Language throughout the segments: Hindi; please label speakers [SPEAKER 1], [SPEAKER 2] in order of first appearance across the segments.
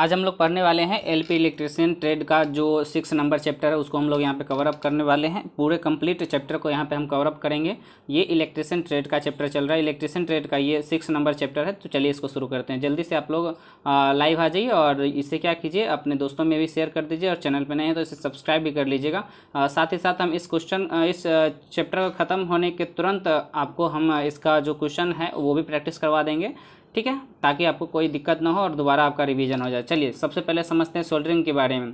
[SPEAKER 1] आज हम लोग पढ़ने वाले हैं एल पी इलेक्ट्रिशियन ट्रेड का जो सिक्स नंबर चैप्टर है उसको हम लोग यहाँ पे कवर अप करने वाले हैं पूरे कंप्लीट चैप्टर को यहाँ पे हम कवर अप करेंगे ये इलेक्ट्रिशियन ट्रेड का चैप्टर चल रहा है इलेक्ट्रिशियन ट्रेड का ये सिक्स नंबर चैप्टर है तो चलिए इसको शुरू करते हैं जल्दी से आप लोग लाइव आ जाइए और इसे क्या कीजिए अपने दोस्तों में भी शेयर कर दीजिए और चैनल पर नहीं है तो इसे सब्सक्राइब भी कर लीजिएगा साथ ही साथ हम इस क्वेश्चन इस चैप्टर ख़त्म होने के तुरंत आपको हम इसका जो क्वेश्चन है वो भी प्रैक्टिस करवा देंगे ठीक है ताकि आपको कोई दिक्कत ना हो और दोबारा आपका रिवीजन हो जाए चलिए सबसे पहले समझते हैं सोल्डरिंग के बारे में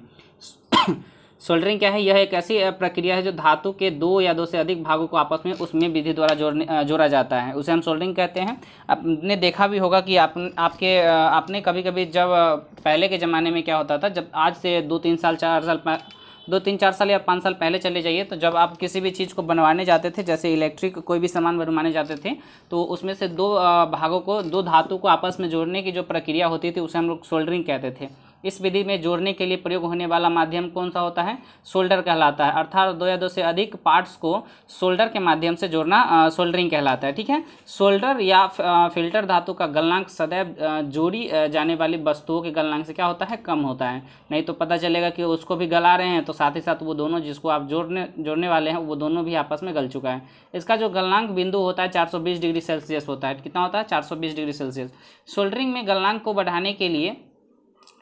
[SPEAKER 1] सोल्डरिंग क्या है यह एक ऐसी प्रक्रिया है जो धातु के दो या दो से अधिक भागों को आपस में उसमें विधि द्वारा जोड़ने जोड़ा जाता है उसे हम सोल्डरिंग कहते हैं आपने देखा भी होगा कि आप आपके आपने कभी कभी जब पहले के ज़माने में क्या होता था जब आज से दो तीन साल चार साल दो तीन चार साल या पाँच साल पहले चले जाइए तो जब आप किसी भी चीज़ को बनवाने जाते थे जैसे इलेक्ट्रिक कोई भी सामान बनवाने जाते थे तो उसमें से दो भागों को दो धातु को आपस में जोड़ने की जो प्रक्रिया होती थी उसे हम लोग सोल्डरिंग कहते थे इस विधि में जोड़ने के लिए प्रयोग होने वाला माध्यम कौन सा होता है सोल्डर कहलाता है अर्थात दो या दो से अधिक पार्ट्स को सोल्डर के माध्यम से जोड़ना सोल्डरिंग कहलाता है ठीक है सोल्डर या फिल्टर धातु का गलनांक सदैव जोड़ी जाने वाली वस्तुओं के गलनांक से क्या होता है कम होता है नहीं तो पता चलेगा कि उसको भी गला रहे हैं तो साथ ही साथ वो दोनों जिसको आप जोड़ने जोड़ने वाले हैं वो दोनों भी आपस में गल चुका है इसका जो गलनांक बिंदु होता है चार डिग्री सेल्सियस होता है कितना होता है चार डिग्री सेल्सियस सोल्डरिंग में गलनांक को बढ़ाने के लिए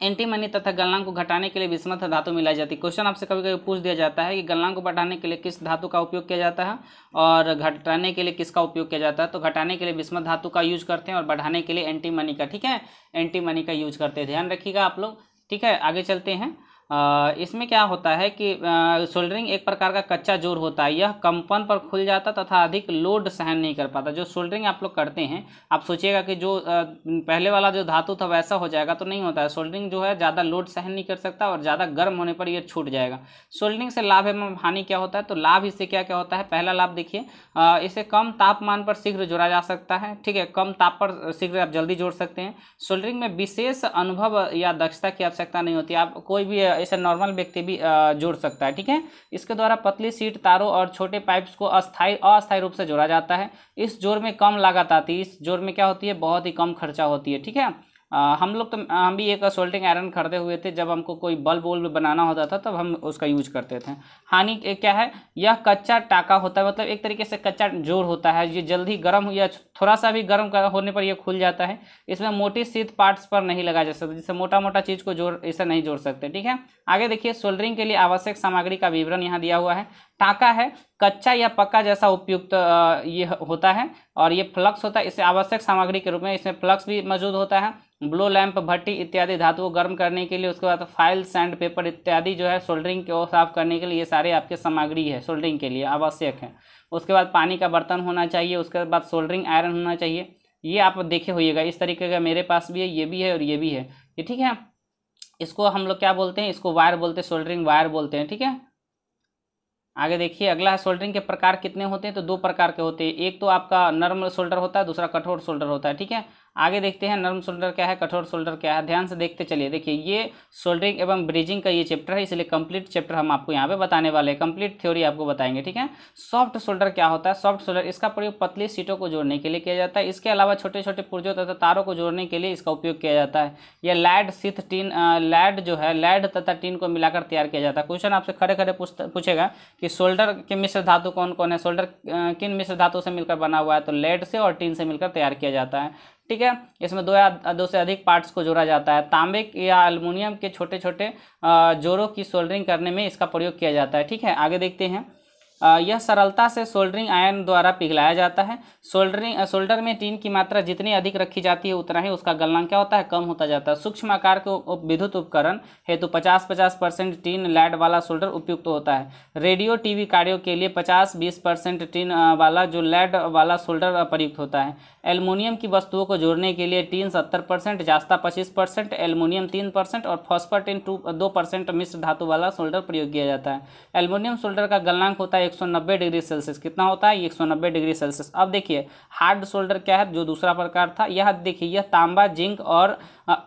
[SPEAKER 1] एंटीमनी तथा गलनांक को घटाने के लिए विस्मत धातु मिलाई जाती है क्वेश्चन आपसे कभी कभी पूछ दिया जाता है कि गलनांक को बढ़ाने के लिए किस धातु का उपयोग किया जाता है और घटाने के लिए किसका उपयोग किया जाता है तो घटाने के लिए विस्मत धातु का यूज करते हैं और बढ़ाने के लिए एंटीमनी का ठीक है एंटीमनी का यूज करते हैं ध्यान रखिएगा आप लोग ठीक है आगे चलते हैं इसमें क्या होता है कि सोल्डरिंग एक प्रकार का कच्चा जोर होता है यह कंपन पर खुल जाता तथा अधिक लोड सहन नहीं कर पाता जो सोल्डरिंग आप लोग करते हैं आप सोचिएगा कि जो पहले वाला जो धातु था वैसा हो जाएगा तो नहीं होता है सोल्डरिंग जो है ज़्यादा लोड सहन नहीं कर सकता और ज़्यादा गर्म होने पर यह छूट जाएगा सोल्डरिंग से लाभ एवं हानि क्या होता है तो लाभ इससे क्या क्या होता है पहला लाभ देखिए इसे कम तापमान पर शीघ्र जोड़ा जा सकता है ठीक है कम ताप पर शीघ्र आप जल्दी जोड़ सकते हैं सोल्डरिंग में विशेष अनुभव या दक्षता की आवश्यकता नहीं होती आप कोई भी इसे नॉर्मल व्यक्ति भी जोड़ सकता है ठीक है इसके द्वारा पतली सीट तारों और छोटे पाइप्स को अस्थायी अस्थाई रूप से जोड़ा जाता है इस जोर में कम लागत आती है इस जोर में क्या होती है बहुत ही कम खर्चा होती है ठीक है आ, हम लोग तो हम भी एक सोल्टिंग आयरन खरीदे हुए थे जब हमको कोई बल्ब वल्ब बनाना होता था तब हम उसका यूज करते थे हानि क्या है यह कच्चा टाका होता है मतलब एक तरीके से कच्चा जोड़ होता है ये जल्दी गर्म या थोड़ा सा भी गर्म होने पर यह खुल जाता है इसमें मोटी सीध पार्ट्स पर नहीं लगा जा सकता जिससे मोटा मोटा चीज़ को जोड़ इसे नहीं जोड़ सकते ठीक है आगे देखिए सोल्डरिंग के लिए आवश्यक सामग्री का विवरण यहाँ दिया हुआ है टाका है कच्चा या पक्का जैसा उपयुक्त ये होता है और ये फ्लक्स होता है इसे आवश्यक सामग्री के रूप में इसमें फ्लक्स भी मौजूद होता है ब्लो लैंप भट्टी इत्यादि धातु को गर्म करने के लिए उसके बाद फाइल सैंड पेपर इत्यादि जो है सोल्डरिंग को साफ करने के लिए ये सारे आपके सामग्री है सोल्डरिंग के लिए आवश्यक है उसके बाद पानी का बर्तन होना चाहिए उसके बाद सोल्डरिंग आयरन होना चाहिए ये आप देखे होइएगा इस तरीके का मेरे पास भी है ये भी है और ये भी है ये ठीक है इसको हम लोग क्या बोलते हैं इसको वायर बोलते हैं सोल्डरिंग वायर बोलते हैं ठीक है आगे देखिए अगला है शोल्डरिंग के प्रकार कितने होते हैं तो दो प्रकार के होते हैं एक तो आपका नर्मल शोल्डर होता है दूसरा कठोर शोल्डर होता है ठीक है आगे देखते हैं नर्म शोल्डर क्या है कठोर शोल्डर क्या है ध्यान से देखते चलिए देखिए ये शोल्डरिंग एवं ब्रिजिंग का ये चैप्टर है इसलिए कंप्लीट चैप्टर हम आपको यहाँ पे बताने वाले हैं कंप्लीट थ्योरी आपको बताएंगे ठीक है सॉफ्ट शोल्डर क्या होता है सॉफ्ट शोल्डर इसका प्रयोग पतली सीटों को जोड़ने के लिए किया जाता है इसके अलावा छोटे छोटे पुर्जों तथा तारों को जोड़ने के लिए इसका उपयोग किया जाता है यह लैड सिथ टीन लैड जो है लैड तथा टीन को मिलाकर तैयार किया जाता है क्वेश्चन आपसे खड़े खड़े पूछेगा कि शोल्डर के मिश्र धातु कौन कौन है शोल्डर किन मिश्र धातु से मिलकर बना हुआ है तो लेड से और टीन से मिलकर तैयार किया जाता है ठीक है इसमें दो या दो से अधिक पार्ट्स को जोड़ा जाता है तांबे या अल्मोनियम के छोटे छोटे जोड़ों की सोल्डरिंग करने में इसका प्रयोग किया जाता है ठीक है आगे देखते हैं यह सरलता से सोल्डरिंग आयन द्वारा पिघलाया जाता है सोल्डरिंग सोल्डर में टीन की मात्रा जितनी अधिक रखी जाती है उतना ही उसका गलनांक क्या होता है कम होता जाता है सूक्ष्म आकार के विद्युत उपकरण हेतु पचास पचास परसेंट टीन लैड वाला सोल्डर उपयुक्त होता है रेडियो टीवी कार्यों के लिए पचास बीस परसेंट टीन वाला जो लैड वाला सोल्डर प्रयुक्त होता है एल्युमिनियम की वस्तुओं को जोड़ने के लिए टीन सत्तर परसेंट जास्ता पच्चीस परसेंट एल्युमिनियम तीन परसेंट और फॉस्फर टीन टू दो परसेंट मिश्र धातु वाला सोल्डर प्रयोग किया जाता है एल्युमिनियम सोल्डर का गलनांक होता है है 190 डिग्री सेल्सियस कितना होता है ये 190 डिग्री सेल्सियस अब देखिए हार्ड शोल्डर क्या है जो दूसरा प्रकार था यह देखिए यह तांबा जिंक और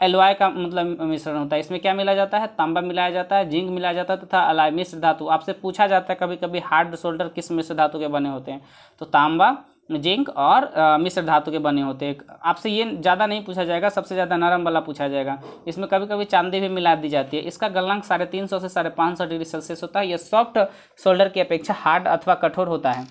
[SPEAKER 1] एलवाय का मतलब मिश्रण होता है इसमें क्या मिला जाता है तांबा मिलाया जाता है जिंक मिलाया जाता है तथा अलाय मिश्र धातु आपसे पूछा जाता है कभी कभी हार्ड शोल्डर किस मिश्र धातु के बने होते हैं तो तांबा जिंक और मिश्र धातु के बने होते हैं आपसे ये ज़्यादा नहीं पूछा जाएगा सबसे ज़्यादा नरम वाला पूछा जाएगा इसमें कभी कभी चांदी भी मिला दी जाती है इसका गलनांक साढ़े तीन सौ से साढ़े पाँच सौ डिग्री सेल्सियस होता है यह सॉफ्ट शोल्डर की अपेक्षा हार्ड अथवा कठोर होता है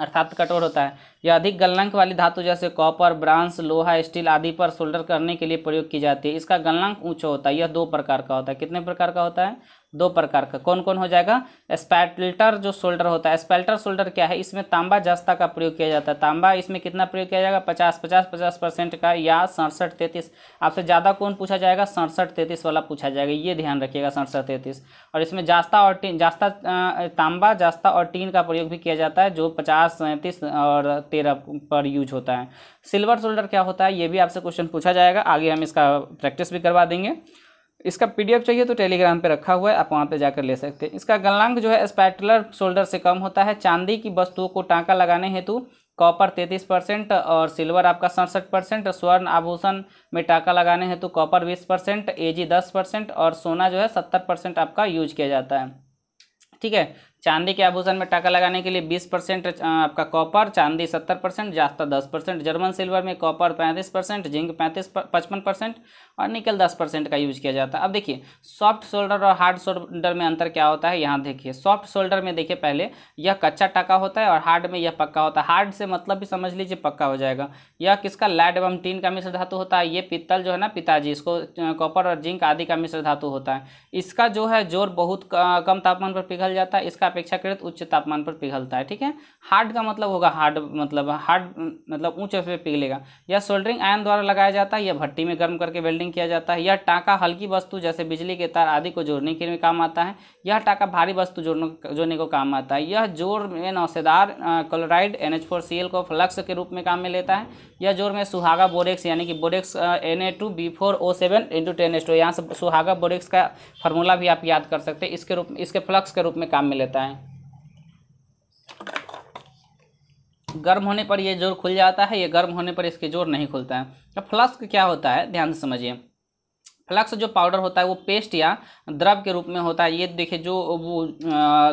[SPEAKER 1] अर्थात कठोर होता है यह अधिक गलनांक वाली धातु जैसे कॉपर ब्रांस लोहा स्टील आदि पर शोल्डर करने के लिए प्रयोग की जाती है इसका गलनांक ऊँचा होता है यह दो प्रकार का होता है कितने प्रकार का होता है दो प्रकार का कौन कौन हो जाएगा स्पैल्टर जो शोल्डर होता है स्पैल्टर शोल्डर क्या है इसमें तांबा जस्ता का प्रयोग किया जाता है तांबा इसमें कितना प्रयोग किया जाएगा पचास पचास पचास परसेंट का या सड़सठ तैंतीस आपसे ज़्यादा कौन पूछा जाएगा सड़सठ तैंतीस वाला पूछा जाएगा ये ध्यान रखिएगा सड़सठ तैंतीस और इसमें जास्ता और टीन जास्ता तांबा जास्ता और टीन का प्रयोग भी किया जाता है जो पचास सैंतीस और तेरह पर यूज होता है सिल्वर शोल्डर क्या होता है ये भी आपसे क्वेश्चन पूछा जाएगा आगे हम इसका प्रैक्टिस भी करवा देंगे इसका पीडीएफ चाहिए तो टेलीग्राम पे रखा हुआ है आप वहाँ पे जाकर ले सकते हैं इसका गलनांक जो है स्पैटुलर शोल्डर से कम होता है चांदी की वस्तुओं को टाँका लगाने हेतु कॉपर तैंतीस परसेंट और सिल्वर आपका सड़सठ परसेंट स्वर्ण आभूषण में टाका लगाने हेतु कॉपर बीस परसेंट ए जी दस परसेंट और सोना जो है सत्तर परसेंट आपका यूज किया जाता है ठीक है चांदी के आभूषण में टाका लगाने के लिए बीस परसेंट आपका कॉपर चांदी सत्तर परसेंट जास्ता दस परसेंट जर्मन सिल्वर में कॉपर पैंतीस परसेंट जिंक पैंतीस पचपन परसेंट और निकल दस परसेंट का यूज किया जाता है अब देखिए सॉफ्ट शोल्डर और हार्ड शोल्डर में अंतर क्या होता है यहाँ देखिए सॉफ्ट शोल्डर में देखिए पहले यह कच्चा टाका होता है और हार्ड में यह पक्का होता है हार्ड से मतलब भी समझ लीजिए पक्का हो जाएगा यह किसका लैड एवं टीन का मिश्र धातु होता है ये पित्तल जो है ना पिताजी इसको कॉपर और जिंक आदि का मिश्र धातु होता है इसका जो है जोर बहुत कम तापमान पर पिघल जाता है इसका अपेक्षाकृत उच्च तापमान पर पिघलता है ठीक है हार्ड का मतलब होगा हार्ड मतलब हार्ड मतलब ऊंचे पे पिघलेगा यह सोल्डरिंग आयन द्वारा लगाया जाता है यह भट्टी में गर्म करके वेल्डिंग वेल्डिंग किया जाता है यह टाका हल्की वस्तु जैसे बिजली के तार आदि को जोड़ने के लिए काम आता है यह टाका भारी वस्तु जोड़ने जोड़ने को काम आता है यह जोर में नौसेदार क्लोराइड एन एच को फ्लक्स के रूप में काम में लेता है यह जोर में सुहागा बोरेक्स यानी कि borax N A two B four O seven into ten S two यहाँ से सुहागा बोरेक्स का फॉर्मूला भी आप याद कर सकते हैं इसके रूप इसके फ्लक्स के रूप में काम में लेता है गर्म होने पर ये जोर खुल जाता है ये गर्म होने पर इसके जोर नहीं खुलता है अब तो फ्लस्क क्या होता है ध्यान से समझिए फ्लक्स जो पाउडर होता है वो पेस्ट या द्रव के रूप में होता है ये देखिए जो वो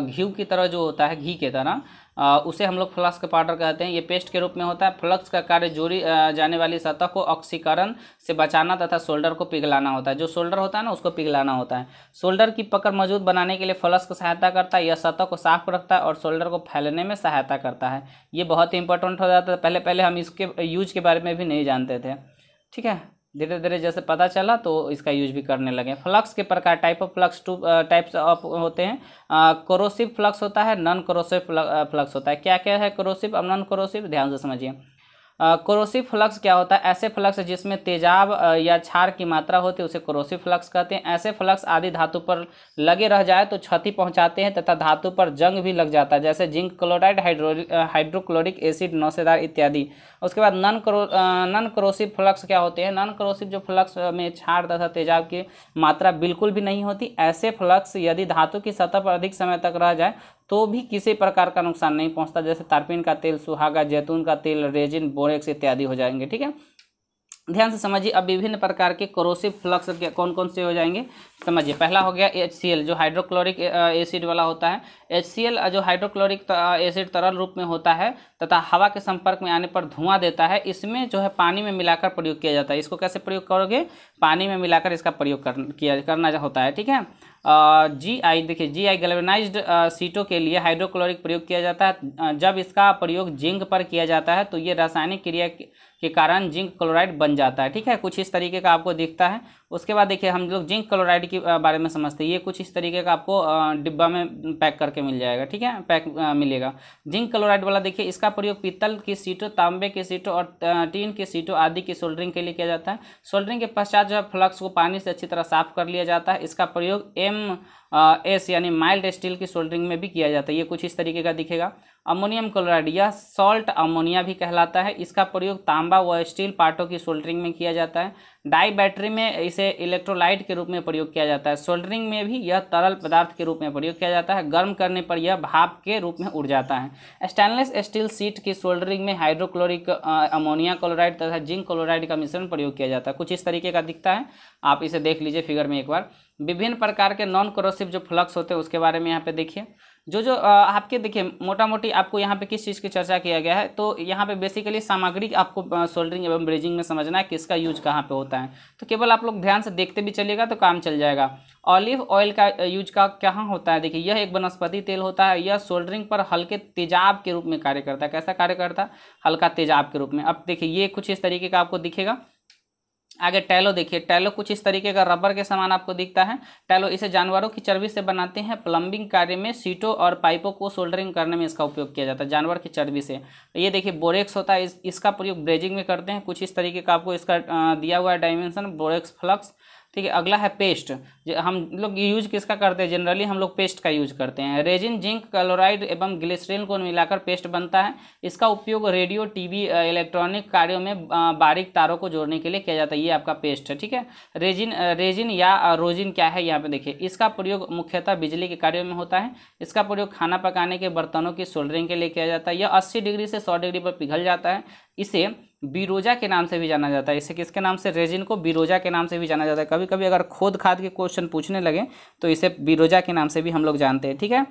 [SPEAKER 1] घी की तरह जो होता है घी के तरह उसे हम लोग फ्लक्स का पाउडर कहते हैं ये पेस्ट के रूप में होता है फ्लक्स का कार्य जोड़ी जाने वाली सतह को ऑक्सीकरण से बचाना तथा शोल्डर को पिघलाना होता है जो शोल्डर होता है ना उसको पिघलाना होता है शोल्डर की पकड़ मजबूत बनाने के लिए फ्लक्स को सहायता करता है यह सतह को साफ रखता है और शोल्डर को फैलने में सहायता करता है ये बहुत ही इंपॉर्टेंट हो जाता है पहले पहले हम इसके यूज के बारे में भी नहीं जानते थे ठीक है धीरे धीरे जैसे पता चला तो इसका यूज भी करने लगे फ्लक्स के प्रकार type of flux two types of होते हैं क्रोसिव फ्लक्स होता है नॉन क्रोसिव फ्लक्स होता है क्या क्या है क्रोसिव और नॉन क्रोसिव ध्यान से समझिए क्रोसिव फ्लक्स क्या होता है ऐसे फ्लक्स जिसमें तेजाब या छार की मात्रा होती है उसे क्रोसिव फ्लक्स कहते हैं ऐसे फ्लक्स आदि धातु पर लगे रह जाए तो क्षति पहुंचाते हैं तथा धातु पर जंग भी लग जाता है जैसे zinc chloride hydro hydrochloric acid नौसेदार इत्यादि उसके बाद नन क्रो नन क्रोसिव फ्लक्स क्या होते हैं नन क्रोसिव जो फ्लक्स में छार तथा तेजाब की मात्रा बिल्कुल भी नहीं होती ऐसे फ्लक्स यदि धातु की सतह पर अधिक समय तक रह जाए तो भी किसी प्रकार का नुकसान नहीं पहुंचता जैसे तारपीन का तेल सुहागा जैतून का तेल रेजिन बोरेक्स इत्यादि हो जाएंगे ठीक है ध्यान से समझिए अब विभिन्न प्रकार के क्रोसिव फ्लक्स कौन कौन से हो जाएंगे समझिए पहला हो गया एच जो हाइड्रोक्लोरिक एसिड वाला होता है एच जो हाइड्रोक्लोरिक एसिड तरल रूप में होता है तथा हवा के संपर्क में आने पर धुआं देता है इसमें जो है पानी में मिलाकर प्रयोग किया जाता है इसको कैसे प्रयोग करोगे पानी में मिलाकर इसका प्रयोग कर, किया करना होता है ठीक है जी आई देखिए जी आई गलवेनाइज सीटों के लिए हाइड्रोक्लोरिक प्रयोग किया जाता है जब इसका प्रयोग जिंक पर किया जाता है तो ये रासायनिक क्रिया के कारण जिंक क्लोराइड बन जाता है ठीक है कुछ इस तरीके का आपको दिखता है उसके बाद देखिए हम लोग जिंक क्लोराइड के बारे में समझते हैं ये कुछ इस तरीके का आपको डिब्बा में पैक करके मिल जाएगा ठीक है पैक मिलेगा जिंक क्लोराइड वाला देखिए इसका प्रयोग पीतल की सीटों तांबे की सीटों और टीन की सीटों आदि की सोल्डरिंग के लिए किया जाता है सोल्डरिंग के पश्चात जो है फ्लक्स को पानी से अच्छी तरह साफ कर लिया जाता है इसका प्रयोग एम एस यानी माइल्ड स्टील की सोल्डरिंग में भी किया जाता है ये कुछ इस तरीके का दिखेगा अमोनियम क्लोराइड यह सॉल्ट अमोनिया भी कहलाता है इसका प्रयोग तांबा व स्टील पार्टों की सोल्डरिंग में किया जाता है डाई बैटरी में इसे इलेक्ट्रोलाइट के रूप में प्रयोग किया जाता है सोल्डरिंग में भी यह तरल पदार्थ के रूप में प्रयोग किया जाता है गर्म करने पर यह भाप के रूप में उड़ जाता है स्टेनलेस स्टील सीट की सोल्डरिंग में हाइड्रोक्लोरिक अमोनिया क्लोराइड तथा जिंक क्लोराइड का मिश्रण प्रयोग किया जाता है कुछ इस तरीके का दिखता है आप इसे देख लीजिए फिगर में एक बार विभिन्न प्रकार के नॉन क्रोसिव जो फ्लक्स होते हैं उसके बारे में यहाँ पे देखिए जो जो आपके देखिए मोटा मोटी आपको यहाँ पे किस चीज़ की चर्चा किया गया है तो यहाँ पे बेसिकली सामग्री आपको सोल्डरिंग एवं ब्रिजिंग में समझना है किसका यूज कहाँ पे होता है तो केवल आप लोग ध्यान से देखते भी चलिएगा तो काम चल जाएगा ऑलिव ऑयल का यूज का कहाँ होता है देखिए यह एक वनस्पति तेल होता है यह सोल्डरिंग पर हल्के तेजाब के रूप में कार्य करता है कैसा कार्य करता है हल्का तेजाब के रूप में अब देखिए ये कुछ इस तरीके का आपको दिखेगा आगे टैलो देखिए टैलो कुछ इस तरीके का रबर के समान आपको दिखता है टैलो इसे जानवरों की चर्बी से बनाते हैं प्लम्बिंग कार्य में सीटों और पाइपों को सोल्डरिंग करने में इसका उपयोग किया जाता है जानवर की चर्बी से तो ये देखिए बोरेक्स होता है इस, इसका प्रयोग ब्रेजिंग में करते हैं कुछ इस तरीके का आपको इसका दिया हुआ है डायमेंशन बोरेक्स फ्लक्स ठीक है अगला है पेस्ट हम लोग यूज किसका करते हैं जनरली हम लोग पेस्ट का यूज करते हैं रेजिन जिंक क्लोराइड एवं ग्लिसरीन को मिलाकर पेस्ट बनता है इसका उपयोग रेडियो टीवी इलेक्ट्रॉनिक कार्यों में बारीक तारों को जोड़ने के लिए किया जाता है ये आपका पेस्ट है ठीक है रेजिन रेजिन या रोजिन क्या है यहाँ पे देखिए इसका प्रयोग मुख्यतः बिजली के कार्यों में होता है इसका प्रयोग खाना पकाने के बर्तनों की सोल्डरिंग के लिए किया जाता है यह अस्सी डिग्री से सौ डिग्री पर पिघल जाता है इसे बिरोजा के नाम से भी जाना जाता है इसे किसके नाम से रेजिन को बिरोजा के नाम से भी जाना जाता है कभी कभी अगर खोद खाद के क्वेश्चन पूछने लगे तो इसे बिरोजा के नाम से भी हम लोग जानते हैं ठीक है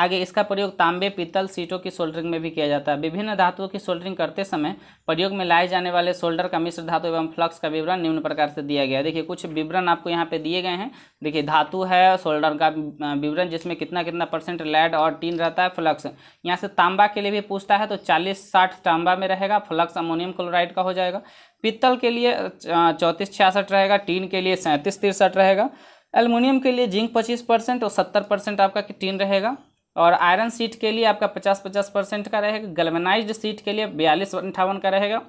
[SPEAKER 1] आगे इसका प्रयोग तांबे पीतल सीटों की सोल्डरिंग में भी किया जाता है विभिन्न धातुओं की सोल्डरिंग करते समय प्रयोग में लाए जाने वाले सोल्डर का मिश्र धातु एवं फ्लक्स का विवरण निम्न प्रकार से दिया गया है देखिए कुछ विवरण आपको यहाँ पे दिए गए हैं देखिए धातु है सोल्डर का विवरण जिसमें कितना कितना परसेंट लैड और टीन रहता है फ्लक्स यहाँ से तांबा के लिए भी पूछता है तो चालीस साठ तांबा में रहेगा फ्लक्स अमोनियम क्लोराइड का हो जाएगा पीतल के लिए चौंतीस छियासठ रहेगा टीन के लिए सैंतीस तिरसठ रहेगा एलमोनियम के लिए जिंक पच्चीस परसेंट और सत्तर परसेंट आपका टीन रहेगा और आयरन सीट के लिए आपका पचास पचास परसेंट का रहेगा गलवनाइज्ड सीट के लिए बयालीस अंठावन का रहेगा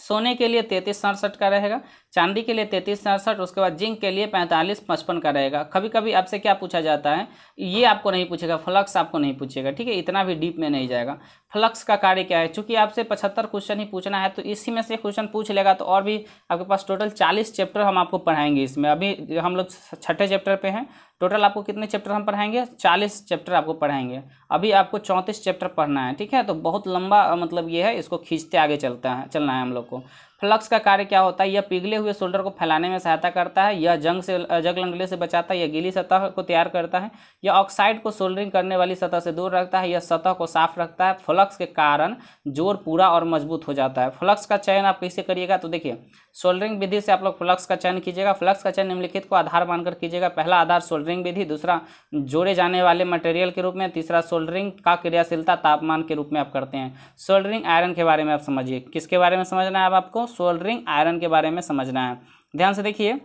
[SPEAKER 1] सोने के लिए तैंतीस सड़सठ का रहेगा चांदी के लिए तैंतीस सड़सठ उसके बाद जिंक के लिए पैंतालीस पचपन का रहेगा कभी कभी आपसे क्या पूछा जाता है ये आपको नहीं पूछेगा फ्लक्स आपको नहीं पूछेगा ठीक है इतना भी डीप में नहीं जाएगा फ्लक्स का कार्य क्या है चूंकि आपसे पचहत्तर क्वेश्चन ही पूछना है तो इसी में से क्वेश्चन पूछ लेगा तो और भी आपके पास टोटल चालीस चैप्टर हम आपको पढ़ाएंगे इसमें अभी हम लोग छठे चैप्टर पर हैं टोटल आपको कितने चैप्टर हम पढ़ाएंगे चालीस चैप्टर आपको पढ़ाएंगे अभी आपको चौंतीस चैप्टर पढ़ना है ठीक है तो बहुत लंबा मतलब ये है इसको खींचते आगे चलता है चलना है हम लोग को फ्लक्स का कार्य क्या होता है यह पिघले हुए शोल्डर को फैलाने में सहायता करता है यह जंग से जंग लंगले से बचाता है यह गीली सतह को तैयार करता है यह ऑक्साइड को सोल्डरिंग करने वाली सतह से दूर रखता है यह सतह को साफ रखता है फ्लक्स के कारण जोर पूरा और मजबूत हो जाता है फ्लक्स का चयन आप कैसे करिएगा तो देखिए सोल्डरिंग विधि से आप लोग फ्लक्स का चयन कीजिएगा फ्लक्स का चयन निम्नलिखित को आधार मानकर कीजिएगा पहला आधार सोल्डरिंग विधि दूसरा जोड़े जाने वाले मटेरियल के रूप में तीसरा सोल्डरिंग का क्रियाशीलता तापमान के रूप में आप करते हैं सोल्डरिंग आयरन के बारे में आप समझिए किसके बारे में समझना है आपको सोल्डरिंग आयरन के बारे में समझना है ध्यान से देखिए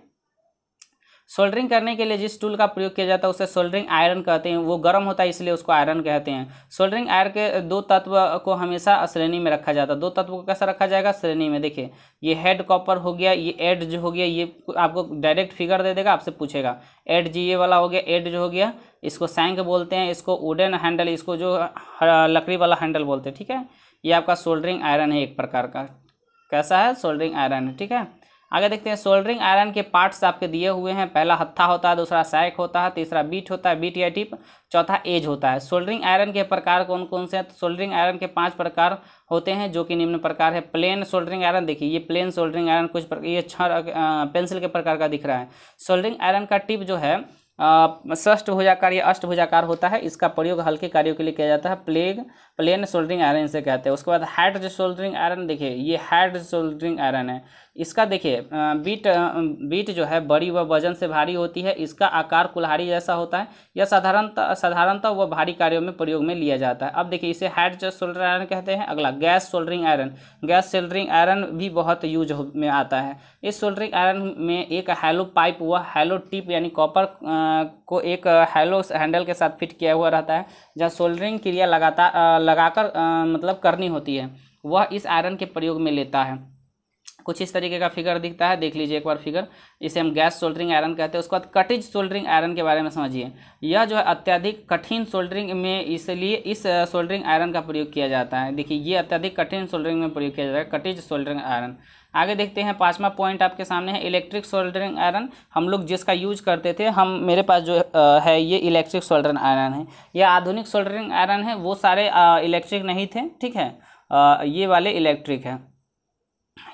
[SPEAKER 1] सोल्डरिंग करने के लिए जिस टूल का प्रयोग किया जाता है उसे सोल्डरिंग आयरन कहते हैं वो गर्म होता है इसलिए उसको आयरन कहते हैं सोल्डरिंग आयरन के दो तत्व को हमेशा श्रेणी में रखा जाता है दो तत्व को कैसा रखा जाएगा श्रेणी में देखिए ये हेड कॉपर हो गया ये एड जो हो गया ये आपको डायरेक्ट फिगर दे देगा आपसे पूछेगा एड जी ये वाला हो गया एड जो हो गया इसको सैंक बोलते हैं इसको वुडन हैंडल इसको जो लकड़ी वाला हैंडल बोलते हैं ठीक है ये आपका सोल्डरिंग आयरन है एक प्रकार का कैसा है सोल्डरिंग आयरन ठीक है आगे देखते हैं सोल्डरिंग आयरन के पार्ट्स आपके दिए हुए हैं पहला हत्था होता है दूसरा सैक होता है तीसरा बीट होता है बीट या टिप चौथा एज होता है सोल्डरिंग आयरन के प्रकार कौन कौन से हैं तो सोल्डरिंग आयरन के पांच प्रकार होते हैं जो कि निम्न प्रकार है प्लेन सोल्डरिंग आयरन देखिए ये प्लेन सोल्डरिंग आयरन कुछ ये छ पेंसिल के प्रकार का दिख रहा है सोल्डरिंग आयरन का टिप जो है षष्ठभुजाकार या अष्टभुजाकार होता है इसका प्रयोग हल्के कार्यों के लिए किया जाता है प्लेग प्लेन शोल्डरिंग आयरन से कहते हैं उसके बाद हैड शोल्डरिंग आयरन देखिए ये हैड शोल्डरिंग आयरन है इसका देखिए बीट बीट जो है बड़ी व वजन से भारी होती है इसका आकार कुल्हाड़ी जैसा होता है यह साधारणतः साधारणतः वह भारी कार्यों में प्रयोग में लिया जाता है अब देखिए इसे हैड शोल्डर आयरन कहते हैं अगला gas soldering iron gas soldering iron भी बहुत यूज में आता है इस शोल्डरिंग आयरन में एक हेलो पाइप व हेलो टिप यानी कॉपर को एक हैलो हैंडल के साथ फिट किया हुआ रहता है जहाँ सोल्डरिंग क्रिया लगाता लगाकर मतलब करनी होती है वह इस आयरन के प्रयोग में लेता है कुछ इस तरीके का फिगर दिखता है देख लीजिए एक बार फिगर इसे हम गैस सोल्डरिंग आयरन कहते हैं उसके बाद कटिज सोल्डरिंग आयरन के बारे में समझिए यह जो है अत्यधिक कठिन सोल्डरिंग में इसलिए इस सोल्डरिंग आयरन का प्रयोग किया जाता है देखिए ये अत्यधिक कठिन सोल्डरिंग में प्रयोग किया जाता है कटिज सोल्डरिंग आयरन आगे देखते हैं पाँचवा पॉइंट आपके सामने है इलेक्ट्रिक सोल्डरिंग आयरन हम लोग जिसका यूज करते थे हम मेरे पास जो है ये इलेक्ट्रिक सोल्डरिंग आयरन है यह आधुनिक सोल्डरिंग आयरन है वो सारे इलेक्ट्रिक नहीं थे ठीक है ये वाले इलेक्ट्रिक है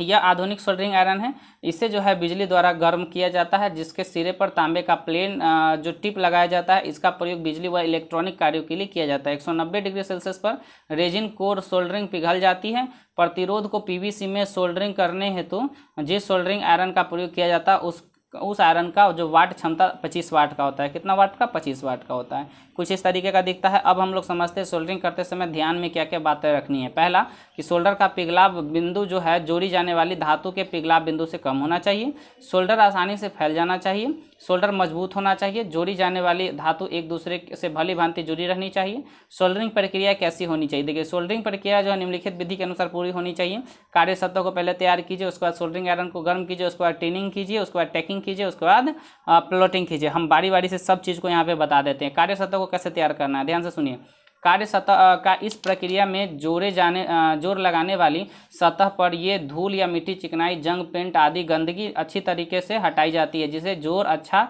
[SPEAKER 1] यह आधुनिक सोल्डरिंग आयरन है इसे जो है बिजली द्वारा गर्म किया जाता है जिसके सिरे पर तांबे का प्लेन जो टिप लगाया जाता है इसका प्रयोग बिजली व इलेक्ट्रॉनिक कार्यों के लिए किया जाता है 190 डिग्री सेल्सियस पर रेजिन कोर सोल्डरिंग पिघल जाती है प्रतिरोध को पीवीसी में सोल्डरिंग करने हेतु जिस सोल्डरिंग आयरन का प्रयोग किया जाता है उस उस आयरन का जो वाट क्षमता पच्चीस वाट का होता है कितना वाट का पच्चीस वाट का होता है कुछ इस तरीके का दिखता है अब हम लोग समझते हैं सोल्डरिंग करते समय ध्यान में क्या क्या बातें रखनी है पहला कि सोल्डर का पिघलाव बिंदु जो है जोड़ी जाने वाली धातु के पिघलाव बिंदु से कम होना चाहिए सोल्डर आसानी से फैल जाना चाहिए शोल्डर मजबूत होना चाहिए जोड़ी जाने वाली धातु एक दूसरे से भली भांति जुड़ी रहनी चाहिए सोल्डरिंग प्रक्रिया कैसी होनी चाहिए देखिए सोल्डरिंग प्रक्रिया जो है निम्नलिखित विधि के अनुसार पूरी होनी चाहिए कार्य सत्व को पहले तैयार कीजिए उसके बाद सोल्डरिंग आयरन को गर्म कीजिए उसके बाद टीनिंग कीजिए उसके बाद टैकिंग कीजिए उसके बाद प्लॉटिंग कीजिए हम बारी बारी से सब चीज़ को यहाँ पर बता देते हैं कार्य सत्व को कैसे तैयार करना है ध्यान से सुनिए कार्य सतह का इस प्रक्रिया में जोड़े जाने जोर लगाने वाली सतह पर ये धूल या मिट्टी चिकनाई जंग पेंट आदि गंदगी अच्छी तरीके से हटाई जाती है जिसे जोर अच्छा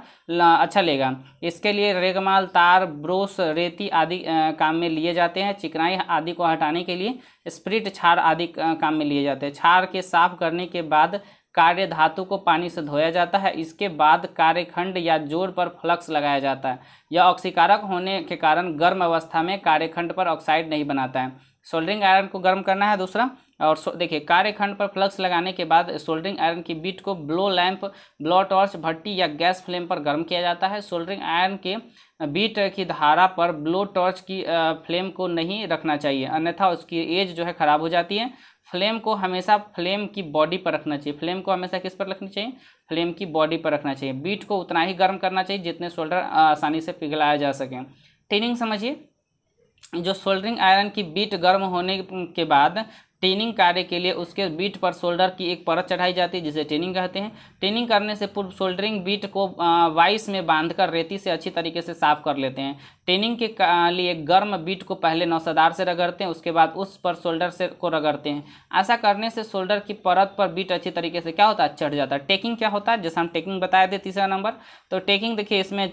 [SPEAKER 1] अच्छा लेगा इसके लिए रेगमाल तार ब्रोश रेती आदि काम में लिए जाते हैं चिकनाई आदि को हटाने के लिए स्प्रिट छार आदि काम में लिए जाते हैं छार के साफ करने के बाद कार्य धातु को पानी से धोया जाता है इसके बाद कार्यखंड या जोड़ पर फ्लक्स लगाया जाता है यह ऑक्सीकारक होने के कारण गर्म अवस्था में कार्यखंड पर ऑक्साइड नहीं बनाता है सोल्डरिंग आयरन को गर्म करना है दूसरा और देखिए कार्यखंड पर फ्लक्स लगाने के बाद सोल्डरिंग आयरन की बीट को ब्लो लैंप ब्लो टॉर्च भट्टी या गैस फ्लेम पर गर्म किया जाता है सोल्डरिंग आयरन के बीट की धारा पर ब्लो टॉर्च की फ्लेम को नहीं रखना चाहिए अन्यथा उसकी एज जो है ख़राब हो जाती है फ्लेम को हमेशा फ्लेम की बॉडी पर रखना चाहिए फ्लेम को हमेशा किस पर रखनी चाहिए फ्लेम की बॉडी पर रखना चाहिए बीट को उतना ही गर्म करना चाहिए जितने शोल्डर आसानी से पिघलाया जा सके टेनिंग समझिए जो सोल्डरिंग आयरन की बीट गर्म होने के बाद टेनिंग कार्य के लिए उसके बीट पर शोल्डर की एक परत चढ़ाई जाती है जिसे टेनिंग कहते हैं टेनिंग करने से पूर्व शोल्डरिंग बीट को वाइस में बांधकर रेती से अच्छी तरीके से साफ कर लेते हैं टेनिंग के लिए गर्म बीट को पहले नौसदार से रगड़ते हैं उसके बाद उस पर शोल्डर से को रगड़ते हैं ऐसा करने से शोल्डर की परत पर बीट अच्छी तरीके से क्या होता है चढ़ जाता है टेकिंग क्या होता है जैसे हम टेकिंग बताए थे तीसरा नंबर तो टेकिंग देखिए इसमें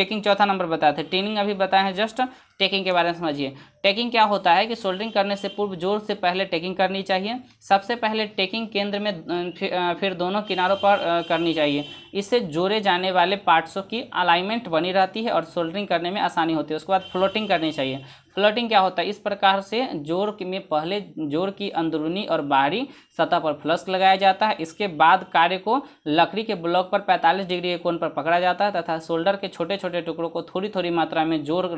[SPEAKER 1] टेकिंग चौथा नंबर बताया था टेनिंग अभी बताए हैं जस्ट टेकिंग के बारे में समझिए टेकिंग क्या होता है कि सोल्डरिंग करने से पूर्व जोर से पहले टेकिंग करनी चाहिए सबसे पहले टेकिंग केंद्र में फिर दोनों किनारों पर करनी चाहिए इससे जोड़े जाने वाले पार्ट्सों की अलाइनमेंट बनी रहती है और सोल्डरिंग करने में आसानी होती है उसके बाद फ्लोटिंग करनी चाहिए फ्लटिंग क्या होता है इस प्रकार से जोर में पहले जोर की अंदरूनी और बाहरी सतह पर फ्लस्क लगाया जाता है इसके बाद कार्य को लकड़ी के ब्लॉक पर 45 डिग्री के कोण पर पकड़ा जाता है तथा शोल्डर के छोटे छोटे टुकड़ों को थोड़ी थोड़ी मात्रा में जोर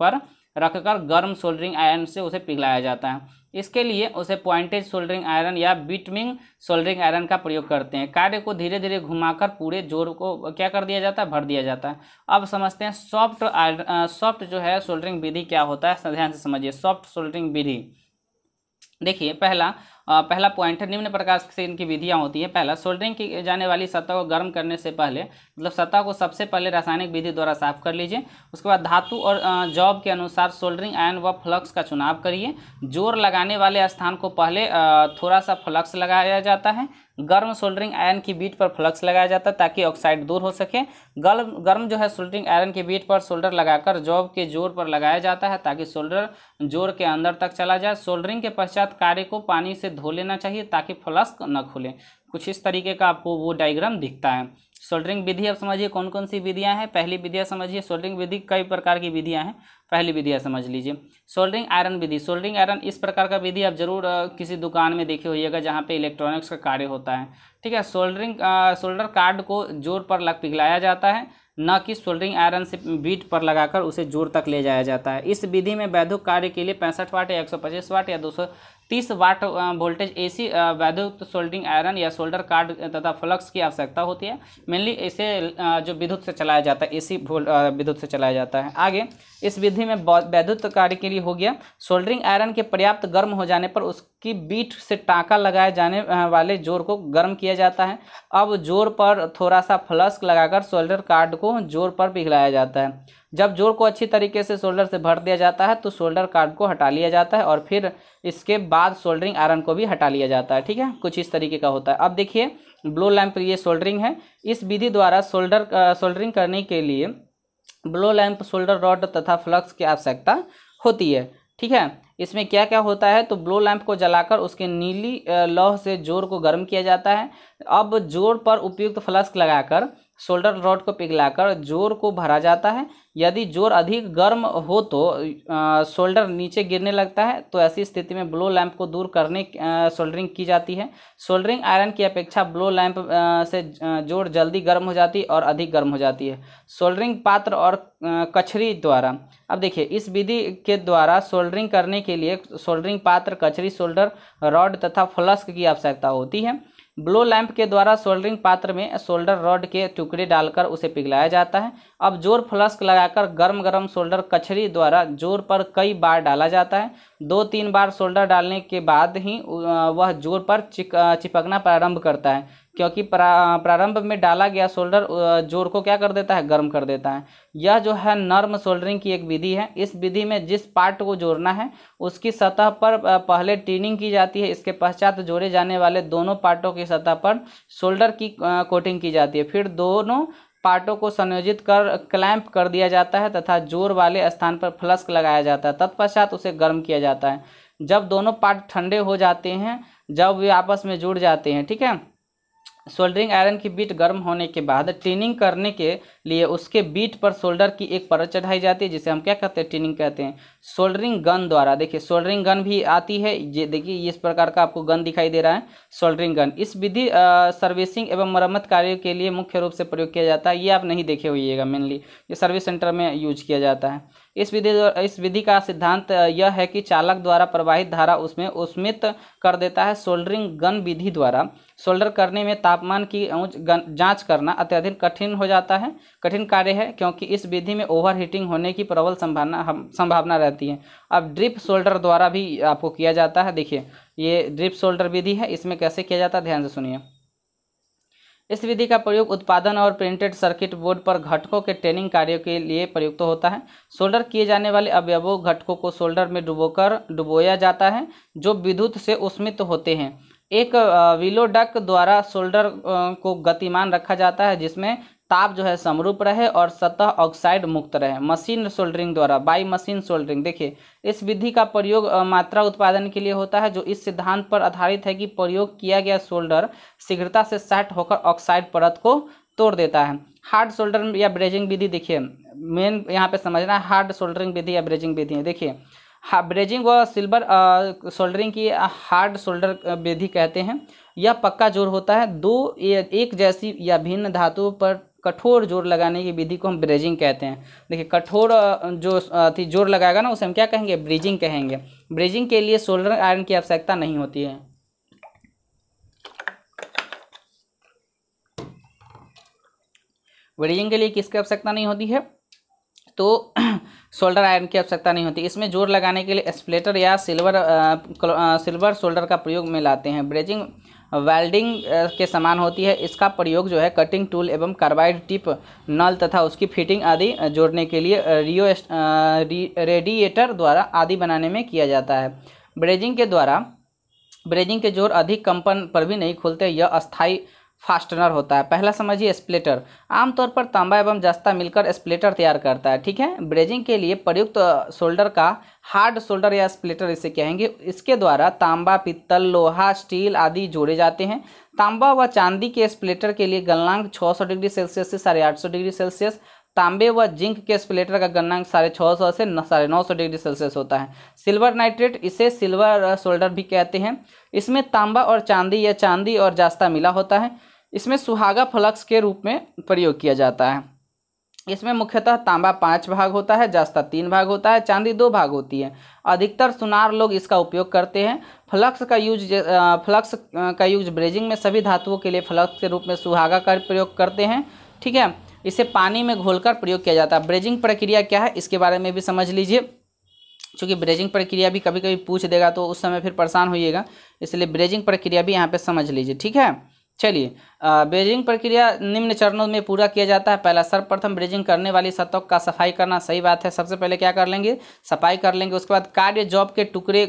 [SPEAKER 1] पर रखकर गर्म सोल्डरिंग आयरन से उसे पिघलाया जाता है इसके लिए उसे पॉइंटेज सोल्डरिंग आयरन या बिटमिंग सोल्डरिंग आयरन का प्रयोग करते हैं कार्य को धीरे धीरे घुमाकर पूरे जोर को क्या कर दिया जाता है भर दिया जाता है अब समझते हैं सॉफ्ट सॉफ्ट जो है सोल्डरिंग विधि क्या होता है ध्यान से समझिए सॉफ्ट सोल्डरिंग विधि देखिए पहला पहला पॉइंट है निम्न प्रकार से इनकी विधियाँ होती है पहला सोल्डरिंग की जाने वाली सतह को गर्म करने से पहले मतलब सतह को सबसे पहले रासायनिक विधि द्वारा साफ कर लीजिए उसके बाद धातु और जॉब के अनुसार सोल्डरिंग आयन व फ्लक्स का चुनाव करिए जोर लगाने वाले स्थान को पहले थोड़ा सा फ्लक्स लगाया जाता है गर्म सोल्डरिंग आयरन की बीट पर फ्लक्स लगाया जाता है ताकि ऑक्साइड दूर हो सके गर्म गर्म जो है सोल्डरिंग आयरन की बीट पर सोल्डर लगाकर जॉब के जोर पर लगाया जाता है ताकि सोल्डर जोर के अंदर तक चला जाए सोल्डरिंग के पश्चात कार्य को पानी से धो लेना चाहिए ताकि फ्लक्स न खुले कुछ इस तरीके का आपको वो डायग्राम दिखता है सोल्डरिंग विधि अब समझिए कौन कौन सी विधियाँ हैं पहली विधियाँ समझिए सोल्डरिंग विधि कई प्रकार की विधियाँ हैं पहली विधि समझ लीजिए सोल्डरिंग आयरन विधि सोल्डरिंग आयरन इस प्रकार का विधि आप जरूर किसी दुकान में देखे होइएगा जहाँ पे इलेक्ट्रॉनिक्स का कार्य होता है ठीक है सोल्डरिंग सोल्डर कार्ड को जोर पर लग पिघलाया जाता है न कि सोल्डरिंग आयरन से बीट पर लगाकर उसे जोर तक ले जाया जाता है इस विधि में वैधुक कार्य के लिए पैंसठ वाट या एक वाट या दो तीस वाट वोल्टेज एसी वैद्युत सोल्डिंग आयरन या सोल्डर कार्ड तथा फ्लक्स की आवश्यकता होती है मेनली इसे जो विद्युत से चलाया जाता है एसी विद्युत से चलाया जाता है आगे इस विधि में वैद्युत कार्य के लिए हो गया सोल्डरिंग आयरन के पर्याप्त गर्म हो जाने पर उस कि बीट से टाँका लगाए जाने वाले जोर को गर्म किया जाता है अब जोर पर थोड़ा सा फ्लस्क लगाकर शोल्डर कार्ड को जोर पर पिघलाया जाता है जब जोर को अच्छी तरीके से शोल्डर से भर दिया जाता है तो शोल्डर कार्ड को हटा लिया जाता है और फिर इसके बाद शोल्डरिंग आयरन को भी हटा लिया जाता है ठीक है कुछ इस तरीके का होता है अब देखिए ब्लो लैम्प ये शोल्डरिंग है इस विधि द्वारा शोल्डर शोल्डरिंग करने के लिए ब्लो लैम्प शोल्डर रॉड तथा फ्लक्स की आवश्यकता होती है ठीक है इसमें क्या क्या होता है तो ब्लो लैंप को जलाकर उसके नीली लौह से जोर को गर्म किया जाता है अब जोर पर उपयुक्त फ्लस्क लगाकर शोल्डर रॉड को पिघलाकर जोर को भरा जाता है यदि जोर अधिक गर्म हो तो शोल्डर नीचे गिरने लगता है तो ऐसी स्थिति में ब्लो लैंप को दूर करने सोल्डरिंग की जाती है सोल्डरिंग आयरन की अपेक्षा ब्लो लैंप से जोर जल्दी गर्म हो जाती और अधिक गर्म हो जाती है सोल्डरिंग पात्र और कचरी द्वारा अब देखिए इस विधि के द्वारा सोल्डरिंग करने के लिए सोल्डरिंग पात्र कचरी सोल्डर रॉड तथा फ्लस्क की आवश्यकता होती है ब्लो लैंप के द्वारा सोल्डरिंग पात्र में सोल्डर रॉड के टुकड़े डालकर उसे पिघलाया जाता है अब जोर फ्लस्क लगाकर गर्म गर्म सोल्डर कचरी द्वारा जोर पर कई बार डाला जाता है दो तीन बार सोल्डर डालने के बाद ही वह जोर पर चिपकना प्रारंभ करता है क्योंकि प्रारंभ में डाला गया शोल्डर जोर को क्या कर देता है गर्म कर देता है यह जो है नर्म शोल्डरिंग की एक विधि है इस विधि में जिस पार्ट को जोड़ना है उसकी सतह पर पहले टीनिंग की जाती है इसके पश्चात जोड़े जाने वाले दोनों पार्टों की सतह पर शोल्डर की कोटिंग की जाती है फिर दोनों पार्टों को संयोजित कर क्लैंप कर दिया जाता है तथा जोर वाले स्थान पर फ्लस्क लगाया जाता है तत्पश्चात उसे गर्म किया जाता है जब दोनों पार्ट ठंडे हो जाते हैं जब वे आपस में जुड़ जाते हैं ठीक है सोल्डरिंग आयरन की बीट गर्म होने के बाद टिनिंग करने के लिए उसके बीट पर सोल्डर की एक परत चढ़ाई जाती है जिसे हम क्या कहते हैं टिनिंग कहते हैं सोल्डरिंग गन द्वारा देखिए सोल्डरिंग गन भी आती है ये देखिए इस प्रकार का आपको गन दिखाई दे रहा है सोल्डरिंग गन इस विधि सर्विसिंग एवं मरम्मत कार्यों के लिए मुख्य रूप से प्रयोग किया जाता है ये आप नहीं देखे होइएगा मेनली ये सर्विस सेंटर में यूज किया जाता है इस विधि इस विधि का सिद्धांत यह है कि चालक द्वारा प्रवाहित धारा उसमें उस्मित कर देता है सोल्डरिंग गन विधि द्वारा सोल्डर करने में तापमान की जांच करना अत्यधिक कठिन हो जाता है कठिन कार्य है क्योंकि इस विधि में ओवर हीटिंग होने की प्रबल संभावना हम संभावना रहती है अब ड्रिप सोल्डर द्वारा भी आपको किया जाता है देखिए ये ड्रिप सोल्डर विधि है इसमें कैसे किया जाता है ध्यान से सुनिए इस विधि का प्रयोग उत्पादन और प्रिंटेड सर्किट बोर्ड पर घटकों के ट्रेनिंग कार्यों के लिए प्रयुक्त तो होता है सोल्डर किए जाने वाले अवयवों घटकों को सोल्डर में डुबोकर डुबोया जाता है जो विद्युत से उष्मित तो होते हैं एक विलोडक द्वारा सोल्डर को गतिमान रखा जाता है जिसमें ताप जो है समरूप रहे और सतह ऑक्साइड मुक्त रहे मशीन सोल्डरिंग द्वारा बाई मशीन सोल्डरिंग देखिए इस विधि का प्रयोग मात्रा उत्पादन के लिए होता है जो इस सिद्धांत पर आधारित है कि प्रयोग किया गया सोल्डर शीघ्रता से सेट होकर ऑक्साइड परत को तोड़ देता है हार्ड सोल्डर या ब्रेजिंग विधि देखिए मेन यहाँ पे समझना है हार्ड सोल्डरिंग विधि या ब्रेजिंग विधि देखिए ब्रेजिंग व सिल्वर सोल्डरिंग की हार्ड सोल्डर विधि कहते हैं यह पक्का जोर होता है दो एक जैसी या भिन्न धातुओं पर कठोर जोर लगाने की विधि को हम ब्रेजिंग कहते हैं देखिए कठोर जो अथी जोर लगाएगा ना उसे हम क्या कहेंगे ब्रिजिंग कहेंगे ब्रिजिंग के लिए सोल्डर आयरन की आवश्यकता नहीं होती है ब्रिजिंग के लिए किसकी आवश्यकता नहीं होती है तो सोल्डर आयरन की आवश्यकता नहीं होती इसमें जोर लगाने के लिए स्प्लेटर या सिल्वर आ, आ, सिल्वर सोल्डर का प्रयोग में लाते हैं ब्रेजिंग वेल्डिंग के समान होती है इसका प्रयोग जो है कटिंग टूल एवं कार्बाइड टिप नल तथा उसकी फिटिंग आदि जोड़ने के लिए रियो रेडिएटर द्वारा आदि बनाने में किया जाता है ब्रेजिंग के द्वारा ब्रेजिंग के जोर अधिक कंपन पर भी नहीं खुलते यह अस्थाई फास्टनर होता है पहला समझिए स्प्लेटर आमतौर पर तांबा एवं जस्ता मिलकर स्प्लेटर तैयार करता है ठीक है ब्रेजिंग के लिए प्रयुक्त शोल्डर का हार्ड शोल्डर या स्प्लेटर इसे कहेंगे इसके द्वारा तांबा पित्तल लोहा स्टील आदि जोड़े जाते हैं तांबा व चांदी के स्प्लेटर के लिए गलनांक 600 डिग्री सेल्सियस से साढ़े आठ डिग्री सेल्सियस तांबे व जिंक के स्प्लेटर का गणनांक साढ़े छः सौ से साढ़े नौ सौ डिग्री सेल्सियस होता है सिल्वर नाइट्रेट इसे सिल्वर शोल्डर भी कहते हैं इसमें तांबा और चांदी या चांदी और जास्ता मिला होता है इसमें सुहागा फ्लक्स के रूप में प्रयोग किया जाता है इसमें मुख्यतः तांबा पाँच भाग होता है जास्ता तीन भाग होता है चांदी दो भाग होती है अधिकतर सुनार लोग इसका उपयोग करते हैं फ्लक्स का यूज फ्लक्स का यूज ब्रेजिंग में सभी धातुओं के लिए फ्लक्स के रूप में सुहागा का प्रयोग करते हैं ठीक है इसे पानी में घोलकर प्रयोग किया जाता है ब्रेजिंग प्रक्रिया क्या है इसके बारे में भी समझ लीजिए चूँकि ब्रेजिंग प्रक्रिया भी कभी कभी पूछ देगा तो उस समय फिर परेशान होइएगा इसलिए ब्रेजिंग प्रक्रिया भी यहाँ पर समझ लीजिए ठीक है चलिए ब्रेजिंग प्रक्रिया निम्न चरणों में पूरा किया जाता है पहला सर्वप्रथम ब्रेजिंग करने वाली सतह का सफाई करना सही बात है सबसे पहले क्या कर लेंगे सफाई कर लेंगे उसके बाद कार्य जॉब के टुकड़े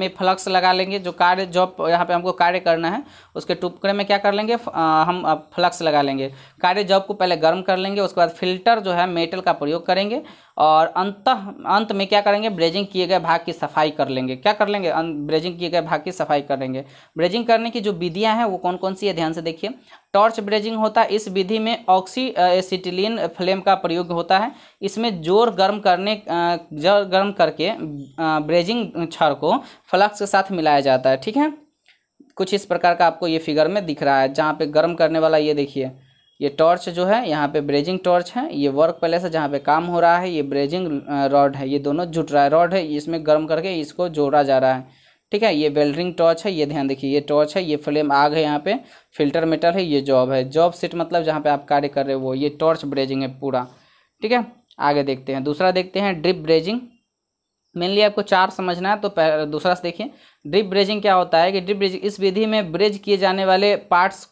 [SPEAKER 1] में फ्लक्स लगा लेंगे जो कार्य जॉब यहाँ पे हमको कार्य करना है उसके टुकड़े में क्या कर लेंगे हम फ्लक्स लगा लेंगे कार्य जॉब को पहले गर्म कर लेंगे उसके बाद फिल्टर जो है मेटल का प्रयोग करेंगे और अंत अंत में क्या करेंगे ब्रेजिंग किए गए भाग की सफाई कर लेंगे क्या कर लेंगे अं, ब्रेजिंग किए गए भाग की सफाई करेंगे ब्रेजिंग करने की जो विधियाँ हैं वो कौन कौन सी है ध्यान से देखिए टॉर्च ब्रेजिंग होता है इस विधि में ऑक्सी एसिटिलीन फ्लेम का प्रयोग होता है इसमें जोर गर्म करने जोर गर्म करके ब्रेजिंग छड़ को फ्लक्स के साथ मिलाया जाता है ठीक है कुछ इस प्रकार का आपको ये फिगर में दिख रहा है जहाँ पे गर्म करने वाला ये देखिए ये टॉर्च जो है यहाँ पे ब्रेजिंग टॉर्च है ये वर्क प्लेस है जहाँ पे काम हो रहा है ये ब्रेजिंग रॉड है ये दोनों जुट रहा है रॉड है इसमें गर्म करके इसको जोड़ा जा रहा है ठीक है ये वेल्डरिंग टॉर्च है ये ध्यान देखिए ये टॉर्च है ये फ्लेम आग है यहाँ पे फिल्टर मेटल है ये जॉब है जॉब सेट मतलब जहाँ पे आप कार्य कर रहे हो वो ये टॉर्च ब्रेजिंग है पूरा ठीक है आगे देखते हैं दूसरा देखते हैं ड्रिप ब्रेजिंग मेनली आपको चार समझना है तो दूसरा से देखिए ड्रिप ब्रेजिंग क्या होता है कि ड्रिप ब्रेजिंग इस विधि में ब्रेज किए जाने वाले पार्ट्स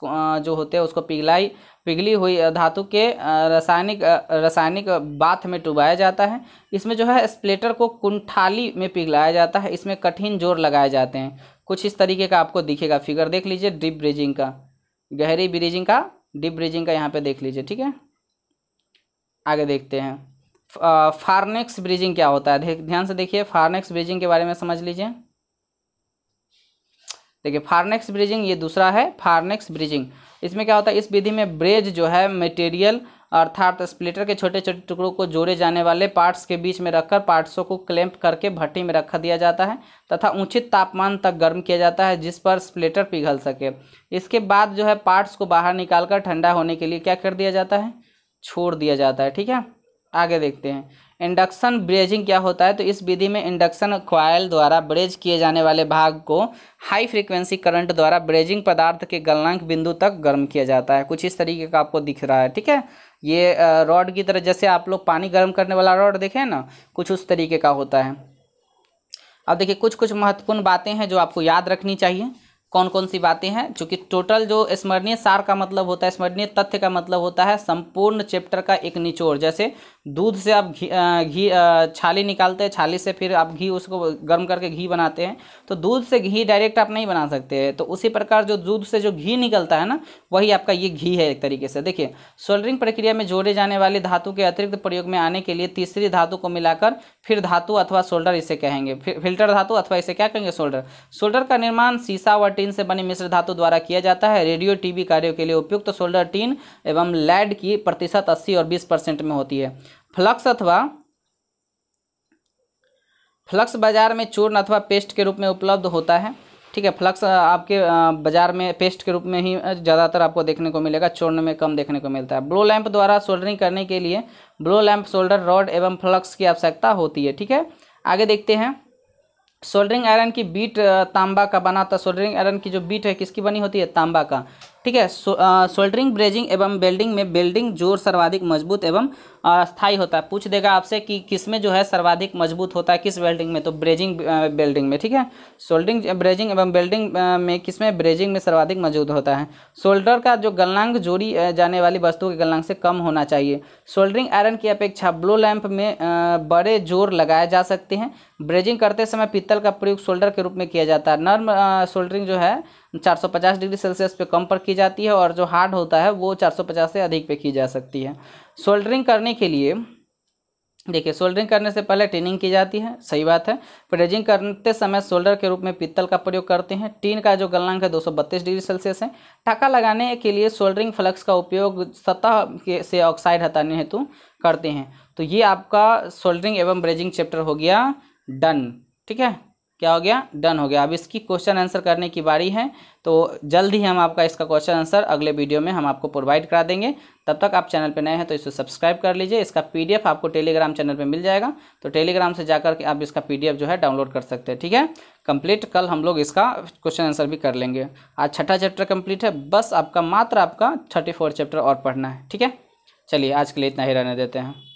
[SPEAKER 1] जो होते हैं उसको पिघलाई पिघली हुई धातु के रासायनिक रासायनिक बाथ में डुबाया जाता है इसमें जो है स्प्लेटर को कुंठाली में पिघलाया जाता है इसमें कठिन जोर लगाए जाते हैं कुछ इस तरीके का आपको दिखेगा फिगर देख लीजिए ड्रिप ब्रिजिंग का गहरी ब्रिजिंग का डिप ब्रिजिंग का यहाँ पे देख लीजिए ठीक है आगे देखते हैं फार्नेक्स ब्रिजिंग क्या होता है ध्यान से देखिए फार्नेक्स ब्रिजिंग के बारे में समझ लीजिए देखिए फारनेक्स ब्रिजिंग ये दूसरा है फारनेक्स ब्रिजिंग इसमें क्या होता है इस विधि में ब्रेज जो है मटेरियल अर्थात स्प्लिटर के छोटे छोटे टुकड़ों को जोड़े जाने वाले पार्ट्स के बीच में रखकर पार्ट्सों को क्लैंप करके भट्टी में रखा दिया जाता है तथा उचित तापमान तक गर्म किया जाता है जिस पर स्प्लिटर पिघल सके इसके बाद जो है पार्ट्स को बाहर निकालकर ठंडा होने के लिए क्या कर दिया जाता है छोड़ दिया जाता है ठीक है आगे देखते हैं इंडक्शन ब्रेजिंग क्या होता है तो इस विधि में इंडक्शन क्वाइल द्वारा ब्रेज किए जाने वाले भाग को हाई फ्रिक्वेंसी करंट द्वारा ब्रेजिंग पदार्थ के गलनांक बिंदु तक गर्म किया जाता है कुछ इस तरीके का आपको दिख रहा है ठीक है ये रॉड की तरह जैसे आप लोग पानी गर्म करने वाला रॉड देखें ना कुछ उस तरीके का होता है अब देखिए कुछ कुछ महत्वपूर्ण बातें हैं जो आपको याद रखनी चाहिए कौन कौन सी बातें हैं चूँकि टोटल जो स्मरणीय सार का मतलब होता है स्मरणीय तथ्य का मतलब होता है संपूर्ण चैप्टर का एक निचोड़ जैसे दूध से आप घी घी छाली निकालते हैं छाली से फिर आप घी उसको गर्म करके घी बनाते हैं तो दूध से घी डायरेक्ट आप नहीं बना सकते हैं तो उसी प्रकार जो दूध से जो घी निकलता है ना वही आपका ये घी है एक तरीके से देखिए सोल्डरिंग प्रक्रिया में जोड़े जाने वाले धातु के अतिरिक्त प्रयोग में आने के लिए तीसरी धातु को मिलाकर फिर धातु अथवा सोल्डर इसे कहेंगे फिल्टर धातु अथवा इसे क्या कहेंगे सोल्डर सोल्डर का निर्माण सीसा व टीन से बने मिश्र धातु द्वारा किया जाता है रेडियो टीवी कार्यों के लिए उपयुक्त शोल्डर सोल्डर टीन एवं लैड की प्रतिशत अस्सी और बीस परसेंट में होती है फ्लक्स अथवा फ्लक्स बाजार में चूर्ण अथवा पेस्ट के रूप में उपलब्ध होता है ठीक है फ्लक्स आपके बाजार में पेस्ट के रूप में ही ज़्यादातर आपको देखने को मिलेगा चूर्ण में कम देखने को मिलता है ब्लो लैंप द्वारा सोल्डरिंग करने के लिए ब्लो लैंप सोल्डर रॉड एवं फ्लक्स की आवश्यकता होती है ठीक है आगे देखते हैं सोल्डरिंग आयरन की बीट तांबा का बना था सोल्डरिंग आयरन की जो बीट है किसकी बनी होती है तांबा का ठीक है सोल्डरिंग ब्रेजिंग एवं बेल्डिंग में बेल्डिंग जोर सर्वाधिक मजबूत एवं स्थायी होता है पूछ देगा आपसे कि किस में जो है सर्वाधिक मजबूत होता है किस वेल्डिंग में तो ब्रेजिंग वेल्डिंग में ठीक है सोल्डिंग ब्रेजिंग एवं वेल्डिंग में किस में ब्रेजिंग में सर्वाधिक मजबूत होता है शोल्डर का जो गलनांग जोड़ी जाने वाली वस्तु के गलनांग से कम होना चाहिए सोल्डरिंग आयरन की अपेक्षा ब्लू लैंप में बड़े जोर लगाए जा सकते हैं ब्रेजिंग करते समय पीतल का प्रयोग शोल्डर के रूप में किया जाता है नर्म सोल्डरिंग जो है 450 डिग्री सेल्सियस पे कम पर की जाती है और जो हार्ड होता है वो 450 से अधिक पे की जा सकती है सोल्डरिंग करने के लिए देखिए सोल्डरिंग करने से पहले टिनिंग की जाती है सही बात है फ्रेजिंग करते समय सोल्डर के रूप में पीतल का प्रयोग करते हैं टीन का जो गलनांक है दो डिग्री सेल्सियस है टाका लगाने के लिए सोल्डरिंग फ्लक्स का उपयोग सतह के से ऑक्साइड हटाने हेतु करते हैं तो ये आपका सोल्डरिंग एवं ब्रेजिंग चैप्टर हो गया डन ठीक है क्या हो गया डन हो गया अब इसकी क्वेश्चन आंसर करने की बारी है तो जल्द ही हम आपका इसका क्वेश्चन आंसर अगले वीडियो में हम आपको प्रोवाइड करा देंगे तब तक आप चैनल पर नए हैं तो इसे सब्सक्राइब कर लीजिए इसका पीडीएफ आपको टेलीग्राम चैनल पर मिल जाएगा तो टेलीग्राम से जाकर के आप इसका पीडीएफ जो है डाउनलोड कर सकते हैं ठीक है कंप्लीट कल हम लोग इसका क्वेश्चन आंसर भी कर लेंगे आज छठा चैप्टर कम्प्लीट है बस आपका मात्र आपका थर्टी चैप्टर और पढ़ना है ठीक है चलिए आज के लिए इतना ही रहने देते हैं